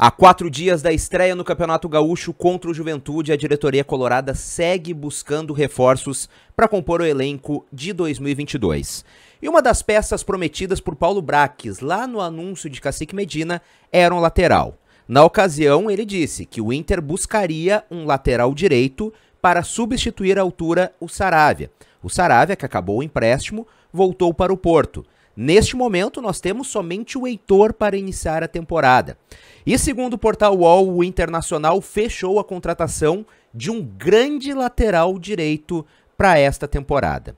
Há quatro dias da estreia no Campeonato Gaúcho contra o Juventude, a diretoria colorada segue buscando reforços para compor o elenco de 2022. E uma das peças prometidas por Paulo Braques lá no anúncio de Cacique Medina era um lateral. Na ocasião, ele disse que o Inter buscaria um lateral direito para substituir à altura o Saravia. O Saravia, que acabou o empréstimo, voltou para o Porto. Neste momento, nós temos somente o Heitor para iniciar a temporada. E segundo o portal UOL, o Internacional fechou a contratação de um grande lateral direito para esta temporada.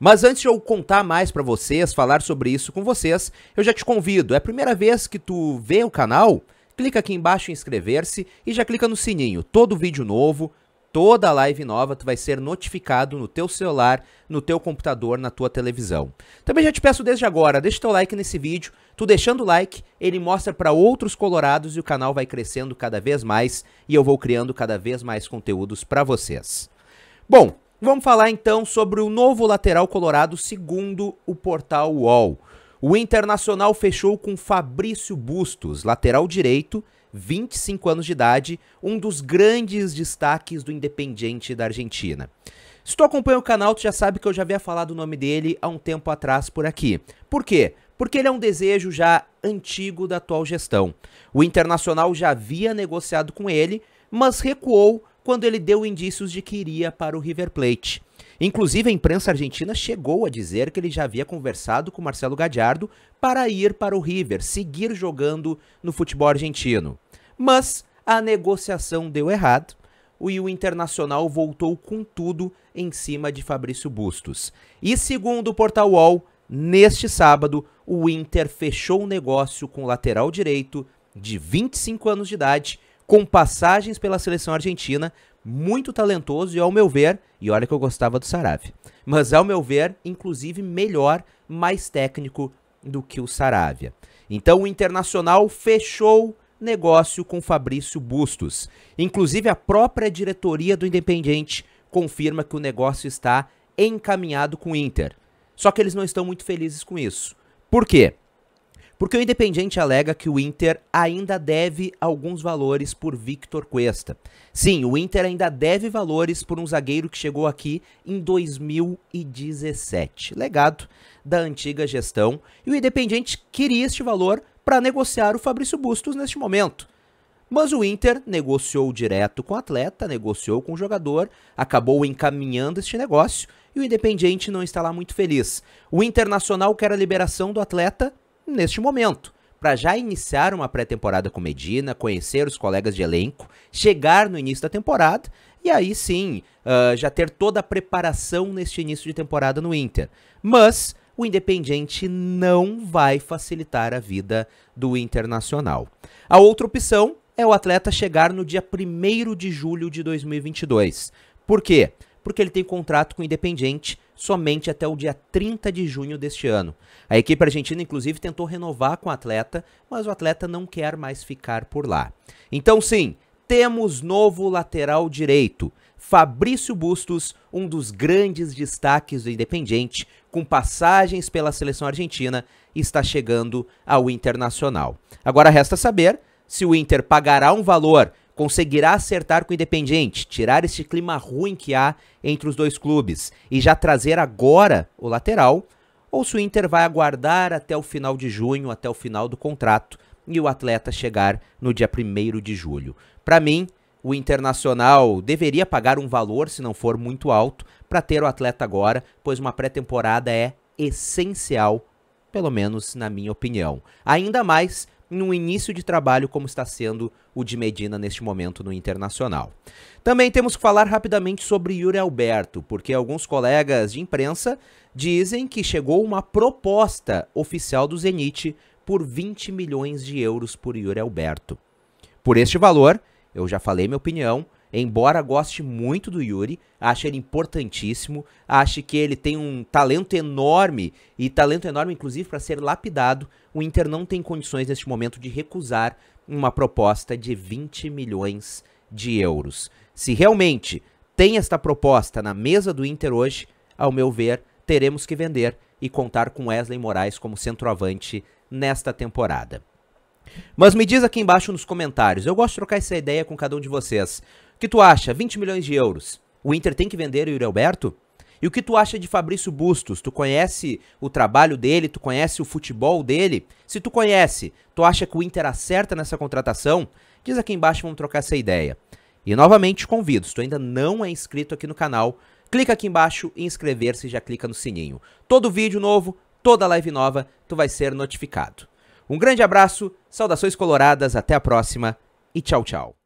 Mas antes de eu contar mais para vocês, falar sobre isso com vocês, eu já te convido. É a primeira vez que tu vê o canal? Clica aqui embaixo em inscrever-se e já clica no sininho. Todo vídeo novo, Toda live nova tu vai ser notificado no teu celular, no teu computador, na tua televisão. Também já te peço desde agora, deixa teu like nesse vídeo. Tu deixando o like, ele mostra para outros colorados e o canal vai crescendo cada vez mais e eu vou criando cada vez mais conteúdos para vocês. Bom, vamos falar então sobre o novo lateral colorado segundo o portal UOL. O Internacional fechou com Fabrício Bustos, lateral direito, 25 anos de idade, um dos grandes destaques do Independiente da Argentina. Se tu acompanha o canal, tu já sabe que eu já havia falado o nome dele há um tempo atrás por aqui. Por quê? Porque ele é um desejo já antigo da atual gestão. O Internacional já havia negociado com ele, mas recuou quando ele deu indícios de que iria para o River Plate. Inclusive, a imprensa argentina chegou a dizer que ele já havia conversado com Marcelo Gadiardo para ir para o River, seguir jogando no futebol argentino. Mas a negociação deu errado e o Internacional voltou com tudo em cima de Fabrício Bustos. E segundo o portal UOL, neste sábado, o Inter fechou o negócio com o lateral direito de 25 anos de idade, com passagens pela seleção argentina, muito talentoso e, ao meu ver, e olha que eu gostava do Sarave, mas ao meu ver, inclusive melhor, mais técnico do que o Saravia. Então o Internacional fechou negócio com Fabrício Bustos. Inclusive a própria diretoria do Independente confirma que o negócio está encaminhado com o Inter. Só que eles não estão muito felizes com isso. Por quê? Porque o Independente alega que o Inter ainda deve alguns valores por Victor Cuesta. Sim, o Inter ainda deve valores por um zagueiro que chegou aqui em 2017, legado da antiga gestão, e o Independente queria este valor para negociar o Fabrício Bustos neste momento. Mas o Inter negociou direto com o atleta, negociou com o jogador, acabou encaminhando este negócio e o Independiente não está lá muito feliz. O Internacional quer a liberação do atleta neste momento, para já iniciar uma pré-temporada com Medina, conhecer os colegas de elenco, chegar no início da temporada e aí sim uh, já ter toda a preparação neste início de temporada no Inter. Mas o Independiente não vai facilitar a vida do Internacional. A outra opção é o atleta chegar no dia 1 de julho de 2022. Por quê? Porque porque ele tem contrato com o Independiente somente até o dia 30 de junho deste ano. A equipe argentina, inclusive, tentou renovar com o atleta, mas o atleta não quer mais ficar por lá. Então, sim, temos novo lateral direito. Fabrício Bustos, um dos grandes destaques do Independiente, com passagens pela seleção argentina, está chegando ao Internacional. Agora resta saber se o Inter pagará um valor conseguirá acertar com o Independiente, tirar este clima ruim que há entre os dois clubes e já trazer agora o lateral, ou se o Inter vai aguardar até o final de junho, até o final do contrato e o atleta chegar no dia 1 de julho. Para mim, o Internacional deveria pagar um valor, se não for muito alto, para ter o atleta agora, pois uma pré-temporada é essencial, pelo menos na minha opinião. Ainda mais num início de trabalho como está sendo o de Medina neste momento no Internacional. Também temos que falar rapidamente sobre Yuri Alberto, porque alguns colegas de imprensa dizem que chegou uma proposta oficial do Zenit por 20 milhões de euros por Yuri Alberto. Por este valor, eu já falei minha opinião, Embora goste muito do Yuri, ache ele importantíssimo, ache que ele tem um talento enorme e talento enorme inclusive para ser lapidado, o Inter não tem condições neste momento de recusar uma proposta de 20 milhões de euros. Se realmente tem esta proposta na mesa do Inter hoje, ao meu ver, teremos que vender e contar com Wesley Moraes como centroavante nesta temporada. Mas me diz aqui embaixo nos comentários, eu gosto de trocar essa ideia com cada um de vocês que tu acha? 20 milhões de euros. O Inter tem que vender o Yuri Alberto? E o que tu acha de Fabrício Bustos? Tu conhece o trabalho dele? Tu conhece o futebol dele? Se tu conhece, tu acha que o Inter acerta nessa contratação? Diz aqui embaixo, vamos trocar essa ideia. E novamente convido, se tu ainda não é inscrito aqui no canal, clica aqui embaixo em inscrever-se e já clica no sininho. Todo vídeo novo, toda live nova, tu vai ser notificado. Um grande abraço, saudações coloradas, até a próxima e tchau, tchau.